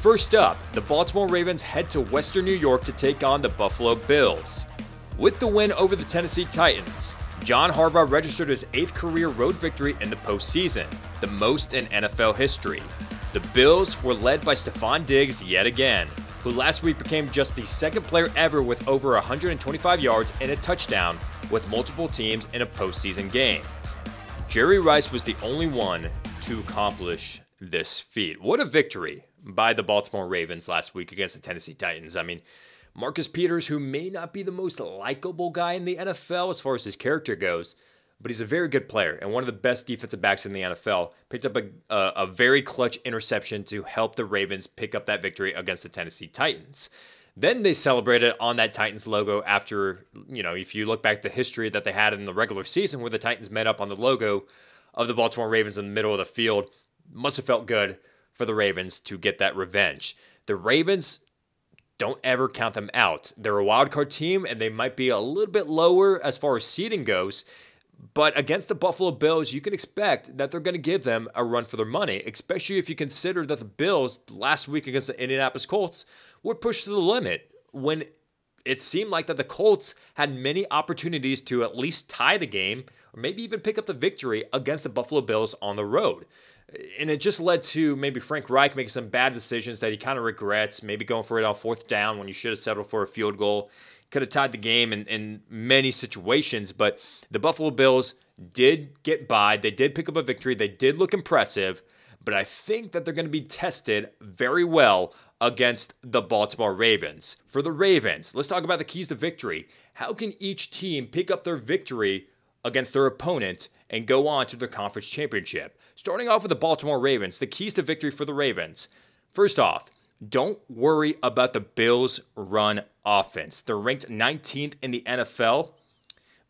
First up, the Baltimore Ravens head to Western New York to take on the Buffalo Bills. With the win over the Tennessee Titans, John Harbaugh registered his eighth career road victory in the postseason, the most in NFL history. The Bills were led by Stephon Diggs yet again, who last week became just the second player ever with over 125 yards and a touchdown with multiple teams in a postseason game. Jerry Rice was the only one to accomplish this feat. What a victory by the Baltimore Ravens last week against the Tennessee Titans. I mean, Marcus Peters, who may not be the most likable guy in the NFL as far as his character goes, but he's a very good player and one of the best defensive backs in the NFL. Picked up a, a, a, very clutch interception to help the Ravens pick up that victory against the Tennessee Titans. Then they celebrated on that Titans logo after, you know, if you look back the history that they had in the regular season where the Titans met up on the logo of the Baltimore Ravens in the middle of the field, must have felt good for the Ravens to get that revenge. The Ravens don't ever count them out. They're a wild card team and they might be a little bit lower as far as seeding goes, but against the Buffalo Bills, you can expect that they're going to give them a run for their money, especially if you consider that the Bills last week against the Indianapolis Colts were pushed to the limit when it seemed like that the Colts had many opportunities to at least tie the game or maybe even pick up the victory against the Buffalo Bills on the road. And it just led to maybe Frank Reich making some bad decisions that he kind of regrets, maybe going for it on fourth down when you should have settled for a field goal. Could have tied the game in, in many situations, but the Buffalo Bills did get by. They did pick up a victory. They did look impressive, but I think that they're going to be tested very well against the Baltimore Ravens. For the Ravens, let's talk about the keys to victory. How can each team pick up their victory against their opponent and go on to the conference championship? Starting off with the Baltimore Ravens, the keys to victory for the Ravens. First off, don't worry about the Bills' run offense. They're ranked 19th in the NFL,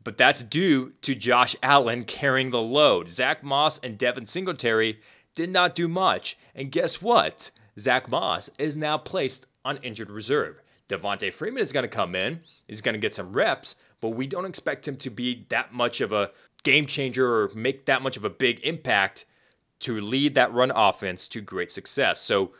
but that's due to Josh Allen carrying the load. Zach Moss and Devin Singletary did not do much. And guess what? Zach Moss is now placed on injured reserve. Devonte Freeman is going to come in. He's going to get some reps, but we don't expect him to be that much of a game changer or make that much of a big impact to lead that run offense to great success. So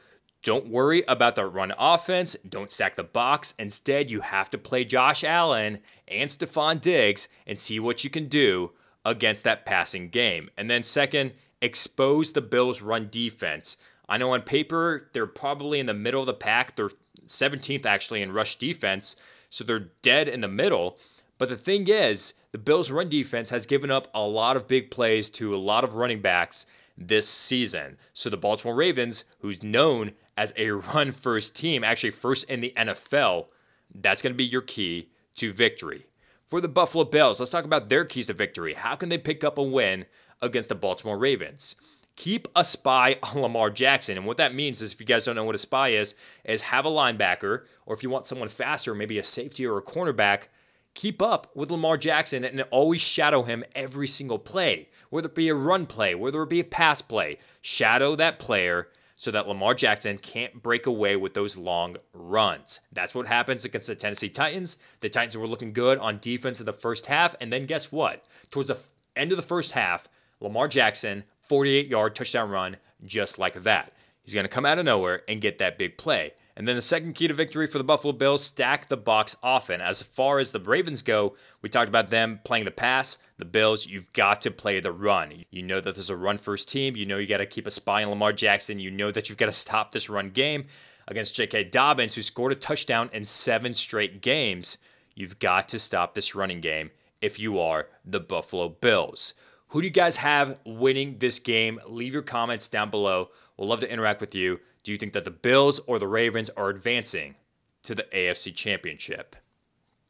don't worry about the run offense. Don't sack the box. Instead, you have to play Josh Allen and Stephon Diggs and see what you can do against that passing game. And then, second, expose the Bills' run defense. I know on paper, they're probably in the middle of the pack. They're 17th, actually, in rush defense. So they're dead in the middle. But the thing is, the Bills' run defense has given up a lot of big plays to a lot of running backs this season. So the Baltimore Ravens, who's known as a run first team, actually first in the NFL, that's going to be your key to victory. For the Buffalo Bills, let's talk about their keys to victory. How can they pick up a win against the Baltimore Ravens. Keep a spy on Lamar Jackson. And what that means is, if you guys don't know what a spy is, is have a linebacker, or if you want someone faster, maybe a safety or a cornerback, keep up with Lamar Jackson and always shadow him every single play, whether it be a run play, whether it be a pass play. Shadow that player so that Lamar Jackson can't break away with those long runs. That's what happens against the Tennessee Titans. The Titans were looking good on defense in the first half, and then guess what? Towards the end of the first half, Lamar Jackson, 48 yard touchdown run, just like that. He's going to come out of nowhere and get that big play. And then the second key to victory for the Buffalo Bills stack the box often. As far as the Ravens go, we talked about them playing the pass. The Bills, you've got to play the run. You know that there's a run first team. You know you got to keep a spy on Lamar Jackson. You know that you've got to stop this run game against J.K. Dobbins, who scored a touchdown in seven straight games. You've got to stop this running game if you are the Buffalo Bills. Who do you guys have winning this game? Leave your comments down below. We'll love to interact with you. Do you think that the Bills or the Ravens are advancing to the AFC Championship?